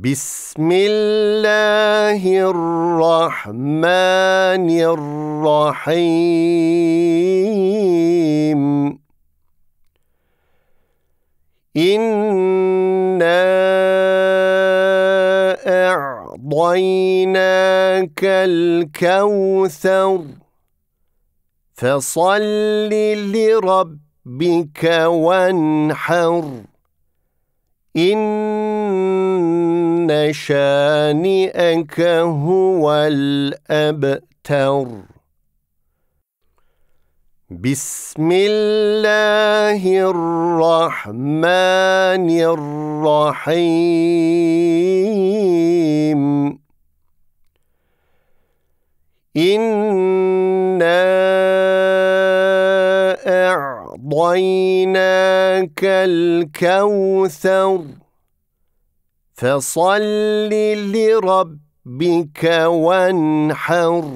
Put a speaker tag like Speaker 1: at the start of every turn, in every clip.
Speaker 1: بسم الله الرحمن الرحيم إنا أعطيناك الكوثر فصل لربك وانحر إن شانئك هو الأبتر بسم الله الرحمن الرحيم الكوثر فصل لربك وانحر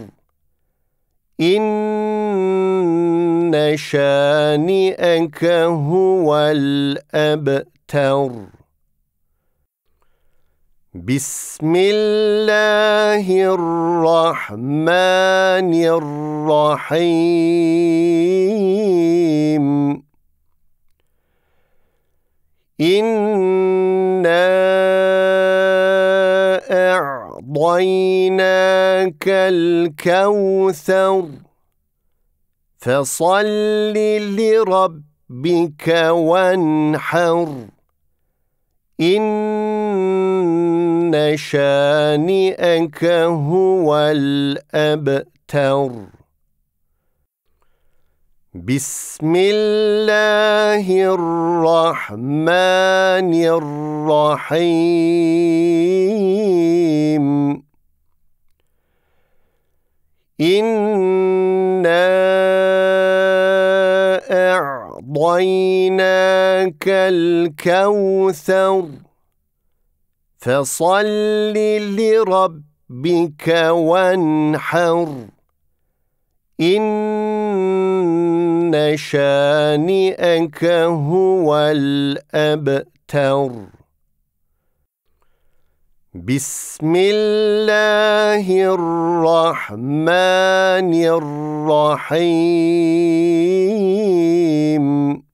Speaker 1: إن شانئك هو الأبتر بسم الله الرحمن الرحيم إِنَّا أَعْطَيْنَاكَ الْكَوْثَرَ فَصَلِّ لِرَبِّكَ وَانْحَرْ إِنَّ شَانِئَكَ هُوَ الْأَبْتَرُ بسم الله الرحمن الرحيم إنا أعطيناك الكوثر فصل لربك وانحر إن شانئك هو الأبتر بسم الله الرحمن الرحيم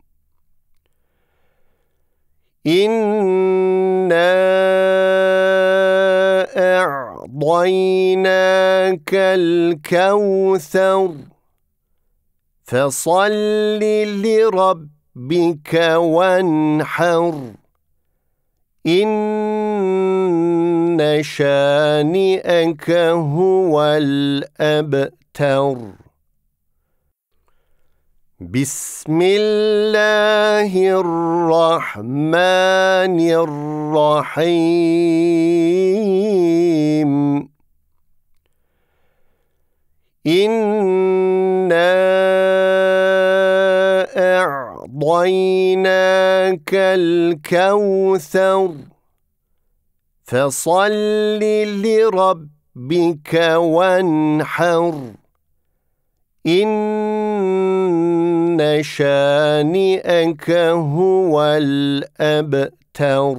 Speaker 1: إِنَّا أَعْطَيْنَا لك الكوثر فصل لربك وانحر إن شانئك هو الأبتر بسم الله الرحمن الرحيم إِنَّا أَعْطَيْنَاكَ الْكَوْثَرَ فَصَلِّ لِرَبِّكَ وَانْحَرْ إِنَّ شَانِئَكَ هُوَ الْأَبْتَرُ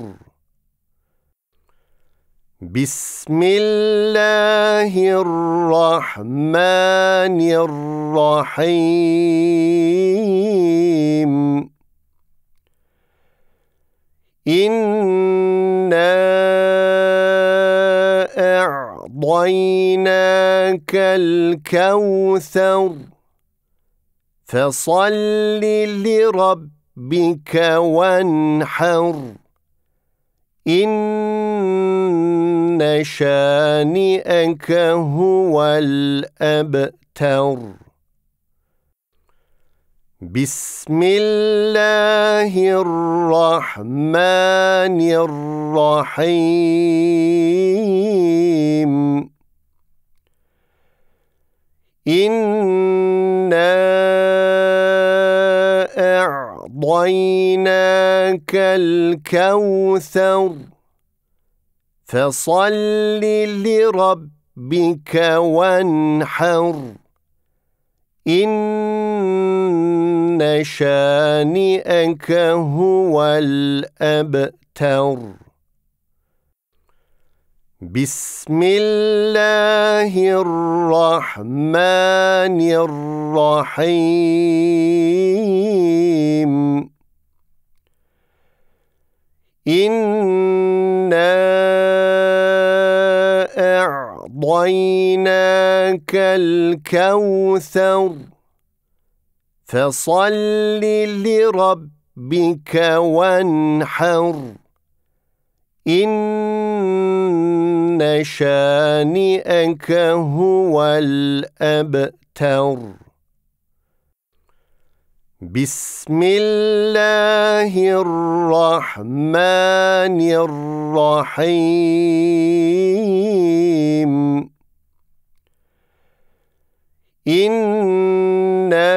Speaker 1: بسم الله الرحمن الرحيم إنا أعطيناك الكوثر فصل لربك وانحر إن شانئك هو الأبتر بسم الله الرحمن الرحيم أعطاك الكوثر فصل لربك وانحر إن شانئك هو الأبتر بسم الله الرحمن الرحيم إِنَّا أَعْطَيْنَاكَ الْكَوْثَرَ فَصَلِّ لِرَبِّكَ وَانْحَرْ إِنَّ شَانِئَكَ هُوَ الْأَبْتَرُ بسم الله الرحمن الرحيم إنا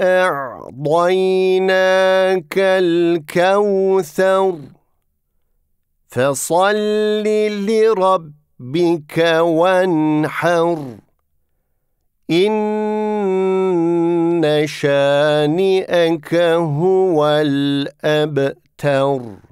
Speaker 1: أعطيناك الكوثر فصل لربك وانحر إن شانئك هو الأبتر